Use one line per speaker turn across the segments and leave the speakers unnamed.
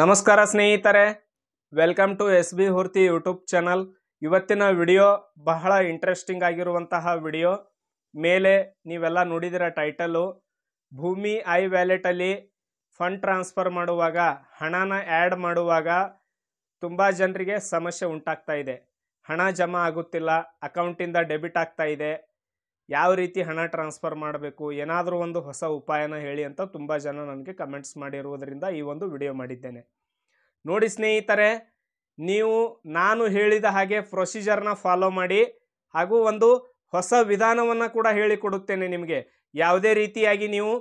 ನಮಸ್ಕಾರ ಸ್ನೇಹಿತರೆ welcome to S B ಹುರ್ತಿ ಯೂಟ್ಯೂಬ್ ಚಾನಲ್ ಇವತ್ತಿನ ವಿಡಿಯೋ ಬಹಳ ಇಂಟ್ರೆಸ್ಟಿಂಗ್ ಆಗಿರುವಂತಹ ವಿಡಿಯೋ ಮೇಲೆ ನೀವೆಲ್ಲ ನೋಡಿದಿರ ಟೈಟಲು ಭೂಮಿ ಐ ವ್ಯಾಲೆಟಲ್ಲಿ ಫಂಡ್ ಟ್ರಾನ್ಸ್ಫರ್ ಮಾಡುವಾಗ ಹಣನ ಆ್ಯಡ್ ಮಾಡುವಾಗ ತುಂಬ ಜನರಿಗೆ ಸಮಸ್ಯೆ ಉಂಟಾಗ್ತಾ ಇದೆ ಹಣ ಜಮಾ ಆಗುತ್ತಿಲ್ಲ ಅಕೌಂಟಿಂದ ಡೆಬಿಟ್ ಆಗ್ತಾ ಇದೆ ಯಾವ ರೀತಿ ಹಣ ಟ್ರಾನ್ಸ್ಫರ್ ಮಾಡಬೇಕು ಏನಾದರೂ ಒಂದು ಹೊಸ ಉಪಾಯನ ಹೇಳಿ ಅಂತ ತುಂಬ ಜನ ನನಗೆ ಕಮೆಂಟ್ಸ್ ಮಾಡಿರುವುದರಿಂದ ಈ ಒಂದು ವಿಡಿಯೋ ಮಾಡಿದ್ದೇನೆ ನೋಡಿ ಸ್ನೇಹಿತರೆ ನೀವು ನಾನು ಹೇಳಿದ ಹಾಗೆ ಪ್ರೊಸೀಜರ್ನ ಫಾಲೋ ಮಾಡಿ ಹಾಗೂ ಒಂದು ಹೊಸ ವಿಧಾನವನ್ನು ಕೂಡ ಹೇಳಿಕೊಡುತ್ತೇನೆ ನಿಮಗೆ ಯಾವುದೇ ರೀತಿಯಾಗಿ ನೀವು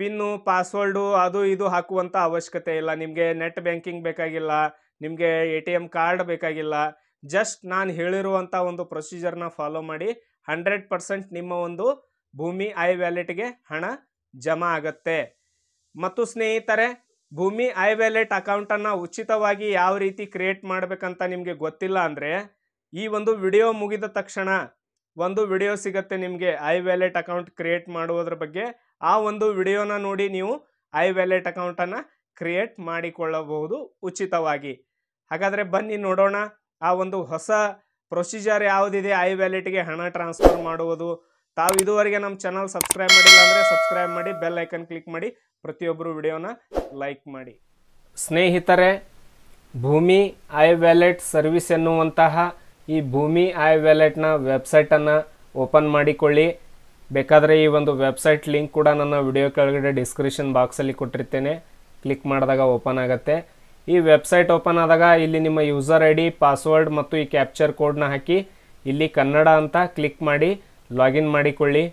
ಪಿನ್ನು ಪಾಸ್ವರ್ಡು ಅದು ಇದು ಹಾಕುವಂಥ ಅವಶ್ಯಕತೆ ಇಲ್ಲ ನಿಮಗೆ ನೆಟ್ ಬ್ಯಾಂಕಿಂಗ್ ಬೇಕಾಗಿಲ್ಲ ನಿಮಗೆ ಎ ಟಿ ಎಮ್ ಕಾರ್ಡ್ ಬೇಕಾಗಿಲ್ಲ ಜಸ್ಟ್ ನಾನು ಹೇಳಿರುವಂಥ ಒಂದು ಪ್ರೊಸೀಜರ್ನ ಫಾಲೋ ಮಾಡಿ ಹಂಡ್ರೆಡ್ ಪರ್ಸೆಂಟ್ ನಿಮ್ಮ ಒಂದು ಭೂಮಿ ಐ ವ್ಯಾಲೆಟ್ಗೆ ಹಣ ಜಮಾ ಆಗತ್ತೆ ಮತ್ತು ಸ್ನೇಹಿತರೆ ಭೂಮಿ ಐ ವ್ಯಾಲೆಟ್ ಅಕೌಂಟನ್ನು ಉಚಿತವಾಗಿ ಯಾವ ರೀತಿ ಕ್ರಿಯೇಟ್ ಮಾಡಬೇಕಂತ ನಿಮಗೆ ಗೊತ್ತಿಲ್ಲ ಅಂದರೆ ಈ ಒಂದು ವಿಡಿಯೋ ಮುಗಿದ ತಕ್ಷಣ ಒಂದು ವಿಡಿಯೋ ಸಿಗುತ್ತೆ ನಿಮಗೆ ಐ ವ್ಯಾಲೆಟ್ ಅಕೌಂಟ್ ಕ್ರಿಯೇಟ್ ಮಾಡುವುದರ ಬಗ್ಗೆ ಆ ಒಂದು ವಿಡಿಯೋನ ನೋಡಿ ನೀವು ಐ ವ್ಯಾಲೆಟ್ ಅಕೌಂಟನ್ನು ಕ್ರಿಯೇಟ್ ಮಾಡಿಕೊಳ್ಳಬಹುದು ಉಚಿತವಾಗಿ ಹಾಗಾದರೆ ಬನ್ನಿ ನೋಡೋಣ ಆ ಒಂದು ಹೊಸ ಪ್ರೊಸೀಜರ್ ಯಾವುದಿದೆ ಐ ವ್ಯಾಲೆಟ್ಗೆ ಹಣ ಟ್ರಾನ್ಸ್ಫರ್ ಮಾಡುವುದು ತಾವು ಇದುವರೆಗೆ ನಮ್ಮ ಚಾನಲ್ ಸಬ್ಸ್ಕ್ರೈಬ್ ಮಾಡಿಲ್ಲ ಅಂದರೆ ಸಬ್ಸ್ಕ್ರೈಬ್ ಮಾಡಿ ಬೆಲ್ ಐಕನ್ ಕ್ಲಿಕ್ ಮಾಡಿ ಪ್ರತಿಯೊಬ್ಬರು ವಿಡಿಯೋನ ಲೈಕ್ ಮಾಡಿ ಸ್ನೇಹಿತರೆ ಭೂಮಿ ಐ ವ್ಯಾಲೆಟ್ ಸರ್ವಿಸ್ ಎನ್ನುವಂತಹ ಈ ಭೂಮಿ ಐ ವ್ಯಾಲೆಟ್ನ ವೆಬ್ಸೈಟನ್ನು ಓಪನ್ ಮಾಡಿಕೊಳ್ಳಿ ಬೇಕಾದರೆ ಈ ಒಂದು ವೆಬ್ಸೈಟ್ ಲಿಂಕ್ ಕೂಡ ನನ್ನ ವಿಡಿಯೋ ಕೆಳಗಡೆ ಡಿಸ್ಕ್ರಿಪ್ಷನ್ ಬಾಕ್ಸಲ್ಲಿ ಕೊಟ್ಟಿರ್ತೇನೆ ಕ್ಲಿಕ್ ಮಾಡಿದಾಗ ಓಪನ್ ಆಗುತ್ತೆ ಈ ವೆಬ್ಸೈಟ್ ಓಪನ್ ಆದಾಗ ಇಲ್ಲಿ ನಿಮ್ಮ ಯೂಸರ್ ಐ ಡಿ ಪಾಸ್ವರ್ಡ್ ಮತ್ತು ಈ ಕ್ಯಾಪ್ಚರ್ ಕೋಡ್ನ ಹಾಕಿ ಇಲ್ಲಿ ಕನ್ನಡ ಅಂತ ಕ್ಲಿಕ್ ಮಾಡಿ ಲಾಗಿನ್ ಮಾಡಿಕೊಳ್ಳಿ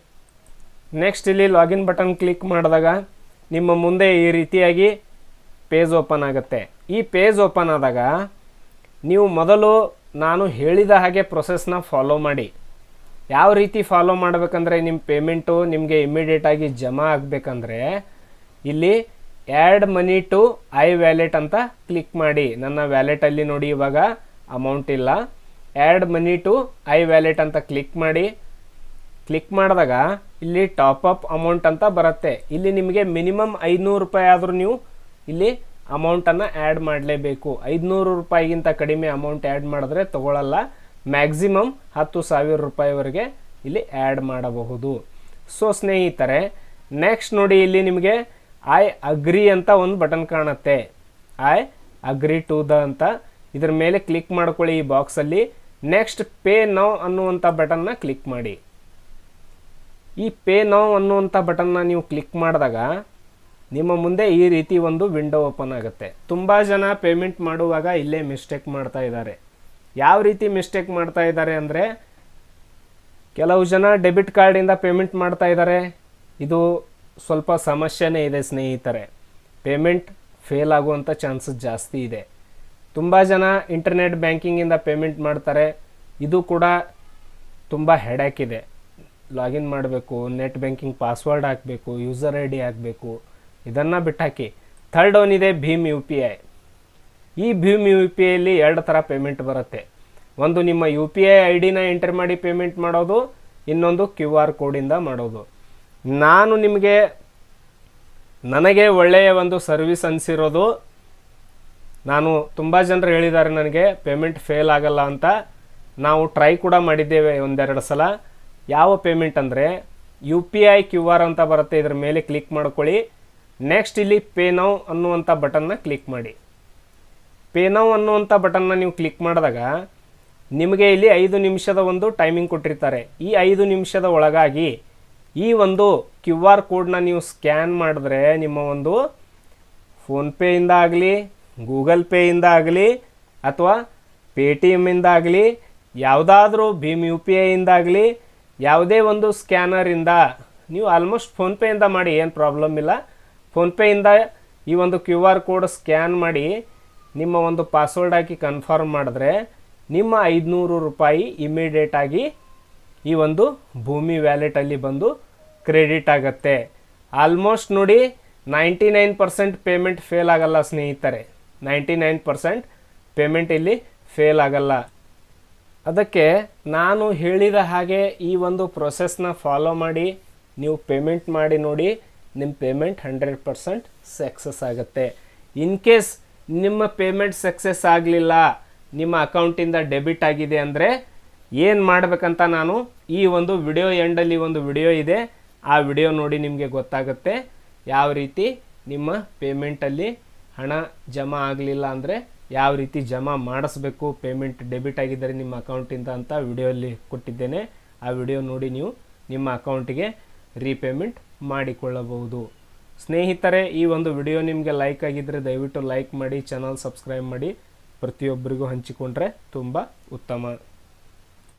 ನೆಕ್ಸ್ಟ್ ಇಲ್ಲಿ ಲಾಗಿನ್ ಬಟನ್ ಕ್ಲಿಕ್ ಮಾಡಿದಾಗ ನಿಮ್ಮ ಮುಂದೆ ಈ ರೀತಿಯಾಗಿ ಪೇಜ್ ಓಪನ್ ಆಗುತ್ತೆ ಈ ಪೇಜ್ ಓಪನ್ ಆದಾಗ ನೀವು ಮೊದಲು ನಾನು ಹೇಳಿದ ಹಾಗೆ ಪ್ರೊಸೆಸ್ನ ಫಾಲೋ ಮಾಡಿ ಯಾವ ರೀತಿ ಫಾಲೋ ಮಾಡಬೇಕಂದ್ರೆ ನಿಮ್ಮ ಪೇಮೆಂಟು ನಿಮಗೆ ಇಮ್ಮಿಡಿಯೇಟಾಗಿ ಜಮಾ ಆಗಬೇಕಂದ್ರೆ ಇಲ್ಲಿ add money to I wallet ಅಂತ ಕ್ಲಿಕ್ ಮಾಡಿ ನನ್ನ ವ್ಯಾಲೆಟಲ್ಲಿ ನೋಡಿ ಇವಾಗ ಅಮೌಂಟ್ ಇಲ್ಲ add money to I wallet ಅಂತ ಕ್ಲಿಕ್ ಮಾಡಿ ಕ್ಲಿಕ್ ಮಾಡಿದಾಗ ಇಲ್ಲಿ ಟಾಪ್ ಅಪ್ ಅಮೌಂಟ್ ಅಂತ ಬರುತ್ತೆ ಇಲ್ಲಿ ನಿಮಗೆ ಮಿನಿಮಮ್ ಐದುನೂರು ರೂಪಾಯಿ ಆದರೂ ನೀವು ಇಲ್ಲಿ ಅಮೌಂಟನ್ನು ಆ್ಯಡ್ ಮಾಡಲೇಬೇಕು ಐದುನೂರು ರೂಪಾಯಿಗಿಂತ ಕಡಿಮೆ ಅಮೌಂಟ್ ಆ್ಯಡ್ ಮಾಡಿದ್ರೆ ತಗೊಳ್ಳಲ್ಲ ಮ್ಯಾಕ್ಸಿಮಮ್ ಹತ್ತು ಸಾವಿರ ರೂಪಾಯಿವರೆಗೆ ಇಲ್ಲಿ ಆ್ಯಡ್ ಮಾಡಬಹುದು ಸೊ ಸ್ನೇಹಿತರೆ ನೆಕ್ಸ್ಟ್ ನೋಡಿ ಇಲ್ಲಿ ನಿಮಗೆ ಐ ಅಗ್ರಿ ಅಂತ ಒಂದು ಬಟನ್ ಕಾಣುತ್ತೆ ಐ ಅಗ್ರಿ ಟು ದ ಅಂತ ಇದರ ಮೇಲೆ ಕ್ಲಿಕ್ ಮಾಡ್ಕೊಳ್ಳಿ ಈ ಬಾಕ್ಸಲ್ಲಿ ನೆಕ್ಸ್ಟ್ ಪೇ ನೌ ಅನ್ನುವಂಥ ಬಟನ್ನ ಕ್ಲಿಕ್ ಮಾಡಿ ಈ ಪೇ ನೌ ಅನ್ನುವಂಥ ಬಟನ್ನ ನೀವು ಕ್ಲಿಕ್ ಮಾಡಿದಾಗ ನಿಮ್ಮ ಮುಂದೆ ಈ ರೀತಿ ಒಂದು ವಿಂಡೋ ಓಪನ್ ಆಗುತ್ತೆ ತುಂಬ ಜನ ಪೇಮೆಂಟ್ ಮಾಡುವಾಗ ಇಲ್ಲೇ ಮಿಸ್ಟೇಕ್ ಮಾಡ್ತಾ ಇದ್ದಾರೆ ಯಾವ ರೀತಿ ಮಿಸ್ಟೇಕ್ ಮಾಡ್ತಾ ಇದ್ದಾರೆ ಅಂದರೆ ಕೆಲವು ಜನ ಡೆಬಿಟ್ ಕಾರ್ಡಿಂದ ಪೇಮೆಂಟ್ ಮಾಡ್ತಾ ಇದ್ದಾರೆ ಇದು ಸ್ವಲ್ಪ ಸಮಸ್ಯೆನೇ ಇದೆ ಸ್ನೇಹಿತರೆ ಪೇಮೆಂಟ್ ಫೇಲ್ ಆಗುವಂಥ ಚಾನ್ಸಸ್ ಜಾಸ್ತಿ ಇದೆ ತುಂಬ ಜನ ಇಂಟರ್ನೆಟ್ ಬ್ಯಾಂಕಿಂಗಿಂದ ಪೇಮೆಂಟ್ ಮಾಡ್ತಾರೆ ಇದು ಕೂಡ ತುಂಬ ಹೆಡ್ಯಾಕ್ ಇದೆ ಲಾಗಿನ್ ಮಾಡಬೇಕು ನೆಟ್ ಬ್ಯಾಂಕಿಂಗ್ ಪಾಸ್ವರ್ಡ್ ಹಾಕಬೇಕು ಯೂಸರ್ ಐ ಡಿ ಹಾಕಬೇಕು ಇದನ್ನು ಬಿಟ್ಟಾಕಿ ಥರ್ಡ್ ಒನ್ ಇದೆ ಭೀಮ್ ಯು ಪಿ ಐ ಈ ಭೀಮ್ ಯು ಪಿ ಐಲಿ ಎರಡು ಥರ ಪೇಮೆಂಟ್ ಬರುತ್ತೆ ಒಂದು ನಿಮ್ಮ ಯು ಪಿ ಐ ಐ ಡಿನ ಎಂಟರ್ ಮಾಡಿ ಪೇಮೆಂಟ್ ಮಾಡೋದು ಇನ್ನೊಂದು ಕ್ಯೂ ಆರ್ ಕೋಡಿಂದ ಮಾಡೋದು ನಾನು ನಿಮಗೆ ನನಗೆ ಒಳ್ಳೆಯ ಒಂದು ಸರ್ವಿಸ್ ಅನಿಸಿರೋದು ನಾನು ತುಂಬ ಜನರು ಹೇಳಿದ್ದಾರೆ ನನಗೆ ಪೇಮೆಂಟ್ ಫೇಲ್ ಆಗಲ್ಲ ಅಂತ ನಾವು ಟ್ರೈ ಕೂಡ ಮಾಡಿದ್ದೇವೆ ಒಂದೆರಡು ಸಲ ಯಾವ ಪೇಮೆಂಟ್ ಅಂದರೆ U P I Q R ಅಂತ ಬರುತ್ತೆ ಇದ್ರ ಮೇಲೆ ಕ್ಲಿಕ್ ಮಾಡ್ಕೊಳ್ಳಿ ನೆಕ್ಸ್ಟ್ ಇಲ್ಲಿ ಪೇ ನೌ ಅನ್ನುವಂಥ ಬಟನ್ನ ಕ್ಲಿಕ್ ಮಾಡಿ ಪೇ ನೌ ಅನ್ನುವಂಥ ಬಟನ್ನ ನೀವು ಕ್ಲಿಕ್ ಮಾಡಿದಾಗ ನಿಮಗೆ ಇಲ್ಲಿ ಐದು ನಿಮಿಷದ ಒಂದು ಟೈಮಿಂಗ್ ಕೊಟ್ಟಿರ್ತಾರೆ ಈ ಐದು ನಿಮಿಷದ ಒಳಗಾಗಿ ಈ ಒಂದು ಕ್ಯೂ ಆರ್ ಕೋಡ್ನ ನೀವು ಸ್ಕ್ಯಾನ್ ಮಾಡಿದ್ರೆ ನಿಮ್ಮ ಒಂದು ಫೋನ್ಪೇಯಿಂದ ಆಗಲಿ ಗೂಗಲ್ ಪೇಯಿಂದ ಆಗಲಿ ಅಥವಾ ಪೇ ಟಿ ಎಮ್ಮಿಂದ ಆಗಲಿ ಯಾವುದಾದ್ರೂ ಭೀಮ್ ಯು ಪಿ ಐಯಿಂದ ಆಗಲಿ ಯಾವುದೇ ಒಂದು ಸ್ಕ್ಯಾನರಿಂದ ನೀವು ಆಲ್ಮೋಸ್ಟ್ ಫೋನ್ಪೇಯಿಂದ ಮಾಡಿ ಏನು ಪ್ರಾಬ್ಲಮ್ ಇಲ್ಲ ಫೋನ್ಪೇಯಿಂದ ಈ ಒಂದು ಕ್ಯೂ ಆರ್ ಕೋಡ್ ಸ್ಕ್ಯಾನ್ ಮಾಡಿ ನಿಮ್ಮ ಒಂದು ಪಾಸ್ವರ್ಡ್ ಹಾಕಿ ಕನ್ಫರ್ಮ್ ಮಾಡಿದ್ರೆ ನಿಮ್ಮ ಐದುನೂರು ರೂಪಾಯಿ ಇಮಿಡಿಯೇಟಾಗಿ ಈ ಒಂದು ಭೂಮಿ ವ್ಯಾಲೆಟಲ್ಲಿ ಬಂದು ಕ್ರೆಡಿಟ್ ಆಗುತ್ತೆ ಆಲ್ಮೋಸ್ಟ್ ನೋಡಿ ninety nine percent payment fail ಆಗಲ್ಲ ಸ್ನೇಹಿತರೆ ನೈಂಟಿ ನೈನ್ ಪರ್ಸೆಂಟ್ ಪೇಮೆಂಟ್ ಇಲ್ಲಿ ಫೇಲ್ ಆಗಲ್ಲ ಅದಕ್ಕೆ ನಾನು ಹೇಳಿದ ಹಾಗೆ ಈ ಒಂದು ಪ್ರೊಸೆಸ್ನ ಫಾಲೋ ಮಾಡಿ ನೀವು ಪೇಮೆಂಟ್ ಮಾಡಿ ನೋಡಿ ನಿಮ್ಮ ಪೇಮೆಂಟ್ ಹಂಡ್ರೆಡ್ ಪರ್ಸೆಂಟ್ ಸಕ್ಸಸ್ ಆಗುತ್ತೆ ಇನ್ ಕೇಸ್ ನಿಮ್ಮ ಪೇಮೆಂಟ್ ಸಕ್ಸಸ್ ಆಗಲಿಲ್ಲ ನಿಮ್ಮ ಅಕೌಂಟಿಂದ ಡೆಬಿಟ್ ಆಗಿದೆ ಅಂದರೆ ಏನು ಮಾಡಬೇಕಂತ ನಾನು ಈ ಒಂದು ವಿಡಿಯೋ ಎಂಡಲ್ಲಿ ಒಂದು ವಿಡಿಯೋ ಇದೆ ಆ ವಿಡಿಯೋ ನೋಡಿ ನಿಮಗೆ ಗೊತ್ತಾಗುತ್ತೆ ಯಾವ ರೀತಿ ನಿಮ್ಮ ಪೇಮೆಂಟಲ್ಲಿ ಹಣ ಜಮಾ ಆಗಲಿಲ್ಲ ಅಂದರೆ ಯಾವ ರೀತಿ ಜಮಾ ಮಾಡಿಸ್ಬೇಕು ಪೇಮೆಂಟ್ ಡೆಬಿಟ್ ಆಗಿದ್ದರೆ ನಿಮ್ಮ ಅಕೌಂಟಿಂದ ಅಂತ ವಿಡಿಯೋಲ್ಲಿ ಕೊಟ್ಟಿದ್ದೇನೆ ಆ ವಿಡಿಯೋ ನೋಡಿ ನೀವು ನಿಮ್ಮ ಅಕೌಂಟಿಗೆ ರೀಪೇಮೆಂಟ್ ಮಾಡಿಕೊಳ್ಳಬಹುದು ಸ್ನೇಹಿತರೆ ಈ ಒಂದು ವಿಡಿಯೋ ನಿಮಗೆ ಲೈಕ್ ಆಗಿದ್ದರೆ ದಯವಿಟ್ಟು ಲೈಕ್ ಮಾಡಿ ಚಾನಲ್ ಸಬ್ಸ್ಕ್ರೈಬ್ ಮಾಡಿ ಪ್ರತಿಯೊಬ್ಬರಿಗೂ ಹಂಚಿಕೊಂಡ್ರೆ ತುಂಬ ಉತ್ತಮ